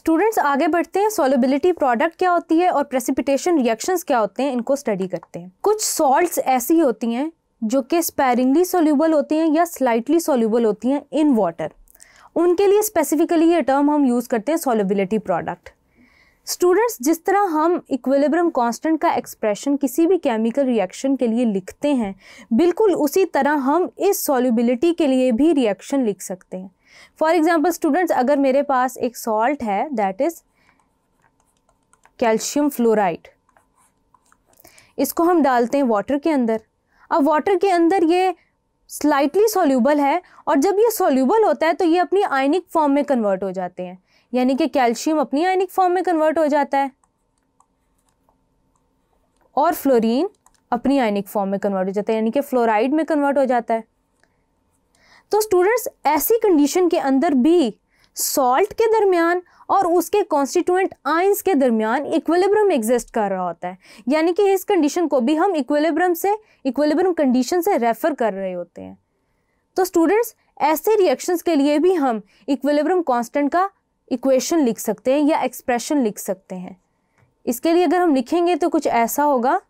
students आगे बढ़ते हैं सोलबिलिटी प्रोडक्ट क्या होती है और प्रेसिपिटेशन रिएक्शंस क्या होते हैं इनको स्टडी करते हैं कुछ सॉल्ट्स ऐसी होती हैं जो कि स्पैरिंगली सोल्यूबल होती हैं या स्लाइटली सोल्यूबल होती हैं इन वाटर उनके लिए स्पेसिफिकली ये टर्म हम यूज़ करते हैं सोलबिलिटी प्रोडक्ट स्टूडेंट्स जिस तरह हम इक्विलिब्रम कांस्टेंट का एक्सप्रेशन किसी भी केमिकल रिएक्शन के लिए लिखते हैं बिल्कुल उसी तरह हम इस सॉल्युबिलिटी के लिए भी रिएक्शन लिख सकते हैं फॉर एग्जाम्पल स्टूडेंट्स अगर मेरे पास एक सॉल्ट है दैट इज़ कैल्शियम फ्लोराइड इसको हम डालते हैं वाटर के अंदर अब वाटर के अंदर ये स्लाइटली सोल्यूबल है और जब ये सोल्यूबल होता है तो ये अपनी आयनिक फॉर्म में कन्वर्ट हो जाते हैं यानी कि कैल्शियम अपनी आयनिक फॉर्म में कन्वर्ट हो जाता है और फ्लोरीन अपनी आयनिक फॉर्म में कन्वर्ट हो जाता है यानी कि फ्लोराइड में कन्वर्ट हो जाता है तो स्टूडेंट्स ऐसी कंडीशन के अंदर भी सॉल्ट के दरमियान और उसके कॉन्स्टिट्यूएंट आइंस के दरमियान इक्वेलिब्रम एग्जिस्ट कर रहा होता है यानी कि इस कंडीशन को भी हम इक्वेलिब्रम से इक्वेलिब्रम कंडीशन से रेफर कर रहे होते हैं तो स्टूडेंट्स ऐसे रिएक्शंस के लिए भी हम इक्वेलिब्रम कांस्टेंट का इक्वेशन लिख सकते हैं या एक्सप्रेशन लिख सकते हैं इसके लिए अगर हम लिखेंगे तो कुछ ऐसा होगा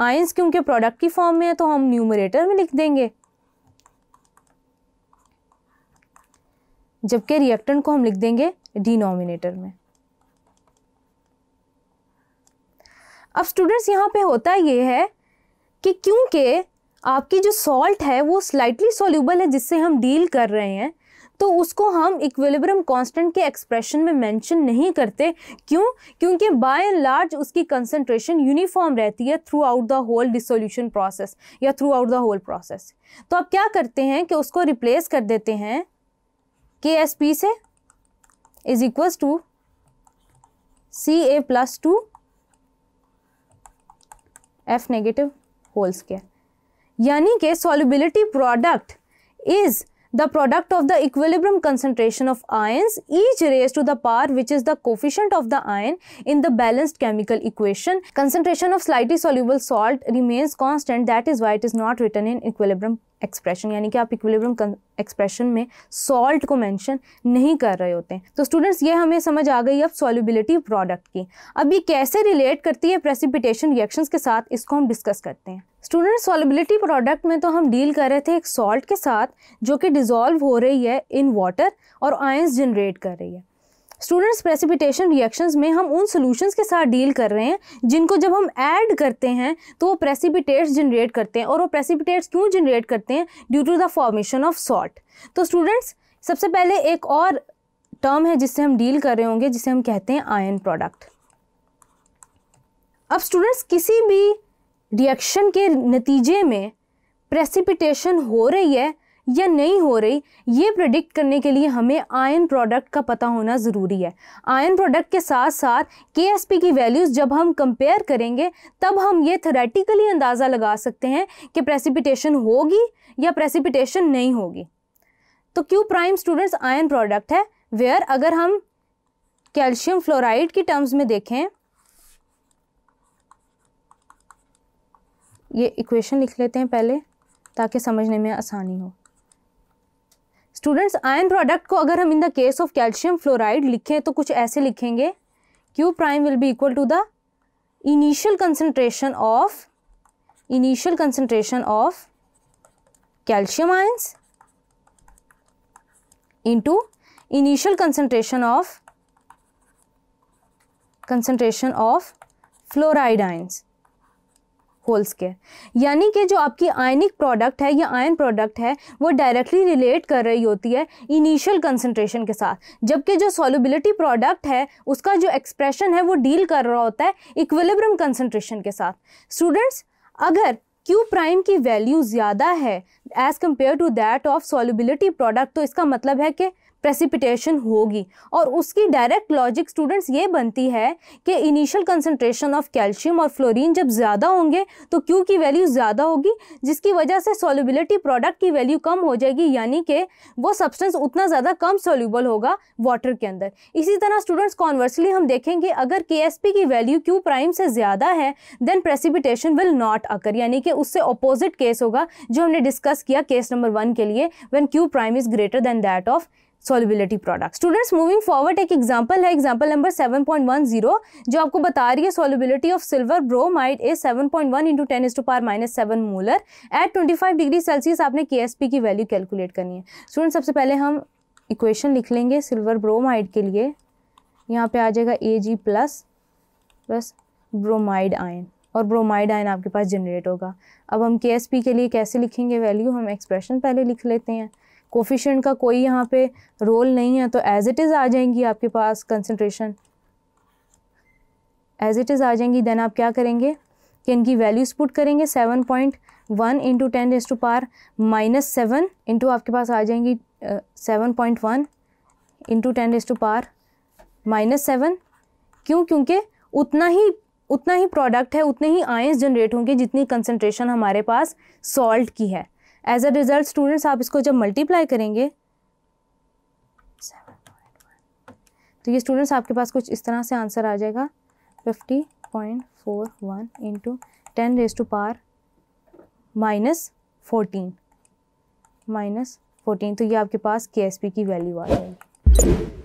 आइंस क्योंकि प्रोडक्ट की फॉर्म में है तो हम न्यूमरेटर में लिख देंगे जबकि रिएक्टेंट को हम लिख देंगे डिनोमिनेटर में अब स्टूडेंट्स यहाँ पे होता ये है कि क्योंकि आपकी जो सॉल्ट है वो स्लाइटली सॉल्यूबल है जिससे हम डील कर रहे हैं तो उसको हम इक्विलिब्रियम कांस्टेंट के एक्सप्रेशन में मेंशन नहीं करते क्यों क्योंकि बाय एंड लार्ज उसकी कंसंट्रेशन यूनिफॉर्म रहती है throughout the whole dissolution process या throughout the whole process तो आप क्या करते हैं कि उसको रिप्लेस कर देते हैं के एस पी से is equal to C A plus two F negative holes के यानी कि solubility product is the product of the equilibrium concentration of ions each raise to the power which is the coefficient of the ion in the balanced chemical equation concentration of slightly soluble salt remains constant that is why it is not written in equilibrium expression यानी कि आप equilibrium expression में salt को mention नहीं कर रहे होते तो स्टूडेंट्स ये हमें समझ आ गई अब सॉल्युबिलिटी प्रोडक्ट की अब ये कैसे रिलेट करती है प्रेसिपिटेशन रिएक्शंस के साथ इसको हम डिस्कस करते हैं स्टूडेंट सॉलिबिलिटी प्रोडक्ट में तो हम डील कर रहे थे एक सॉल्ट के साथ जो कि डिज़ोल्व हो रही है इन वाटर और आयंस जनरेट कर रही है स्टूडेंट्स प्रेसिपिटेशन रिएक्शंस में हम उन सॉल्यूशंस के साथ डील कर रहे हैं जिनको जब हम ऐड करते हैं तो वो प्रेसिपिटेट्स जनरेट करते हैं और वो प्रेसिपिटेट्स क्यों जनरेट करते हैं due to the formation of salt तो स्टूडेंट्स सबसे पहले एक और टर्म है जिससे हम डील कर रहे होंगे जिसे हम कहते हैं आयन प्रोडक्ट अब स्टूडेंट्स किसी भी रिएक्शन के नतीजे में प्रेसिपिटेशन हो रही है या नहीं हो रही ये प्रडिक्ट करने के लिए हमें आयन प्रोडक्ट का पता होना ज़रूरी है आयन प्रोडक्ट के साथ साथ के की वैल्यूज़ जब हम कंपेयर करेंगे तब हम ये थ्रेटिकली अंदाज़ा लगा सकते हैं कि प्रेसिपिटेशन होगी या प्रेसिपिटेशन नहीं होगी तो क्यों प्राइम स्टूडेंट्स आयन प्रोडक्ट है वेयर अगर हम कैल्शियम फ्लोराइड की टर्म्स में देखें ये इक्वेशन लिख लेते हैं पहले ताकि समझने में आसानी हो स्टूडेंट्स आयन प्रोडक्ट को अगर हम in the case of calcium fluoride लिखें तो कुछ ऐसे लिखेंगे Q prime will be equal to the initial concentration of initial concentration of calcium ions into initial concentration of concentration of fluoride ions whole square यानी कि जो आपकी ionic product है या आयन प्रोडक्ट है वो डायरेक्टली रिलेट कर रही होती है इनिशियल कंसनट्रेशन के साथ जबकि जो सॉलिबिलिटी प्रोडक्ट है उसका जो एक्सप्रेशन है वो डील कर रहा होता है इक्वलिब्रम कंसनट्रेशन के साथ स्टूडेंट्स अगर क्यू प्राइम की वैल्यू ज़्यादा है as compare to that of solubility product तो इसका मतलब है कि प्रेसिपिटेशन होगी और उसकी डायरेक्ट लॉजिक स्टूडेंट्स ये बनती है कि इनिशियल कंसनट्रेशन ऑफ कैल्शियम और फ्लोरीन जब ज़्यादा होंगे तो क्यू की वैल्यू ज़्यादा होगी जिसकी वजह से सोल्यूबिलिटी प्रोडक्ट की वैल्यू कम हो जाएगी यानी कि वो सब्सटेंस उतना ज़्यादा कम सोल्यूबल होगा वाटर के अंदर इसी तरह स्टूडेंट्स कॉन्वर्सली हम देखेंगे अगर के की वैल्यू क्यू प्राइम से ज़्यादा है then precipitation will not occur यानी कि उससे अपोजिट केस होगा जो हमने डिस्कस किया केस नंबर वन के लिए when Q prime is greater than that of solubility product students moving forward एक एग्जाम्पल है एग्जाम्पल नंबर 7.10 जो आपको बता रही है solubility of silver bromide is 7.1 point one into ten is to power minus seven molar at five degree Celsius आपने के की वैल्यू कैलकुलेट करनी है स्टूडेंट सबसे पहले हम इक्वेशन लिख लेंगे सिल्वर ब्रोमाइड के लिए यहाँ पे आ जाएगा A G plus plus bromide ion और ब्रोमाइड आयन आपके पास जनरेट होगा अब हम के के लिए कैसे लिखेंगे वैल्यू हम एक्सप्रेशन पहले लिख लेते हैं कोफिशेंट का कोई यहाँ पे रोल नहीं है तो एज़ इट इज़ आ जाएंगी आपके पास कंसनट्रेशन एज़ इट इज़ आ जाएंगी देन आप क्या करेंगे कि इनकी वैल्यूज़ पुट करेंगे seven point one into ten is to power minus seven into आपके पास आ जाएंगी seven point one into ten is to power minus seven क्यों क्योंकि उतना ही उतना ही प्रोडक्ट है उतने ही आयंस जनरेट होंगे जितनी कंसनट्रेशन हमारे पास सॉल्ट की है एज अ रिजल्ट स्टूडेंट्स आप इसको जब मल्टीप्लाई करेंगे तो ये स्टूडेंट्स आपके पास कुछ इस तरह से आंसर आ जाएगा fifty point four one into ten raise to power minus fourteen minus fourteen तो ये आपके पास के की वैल्यू आ जाएगी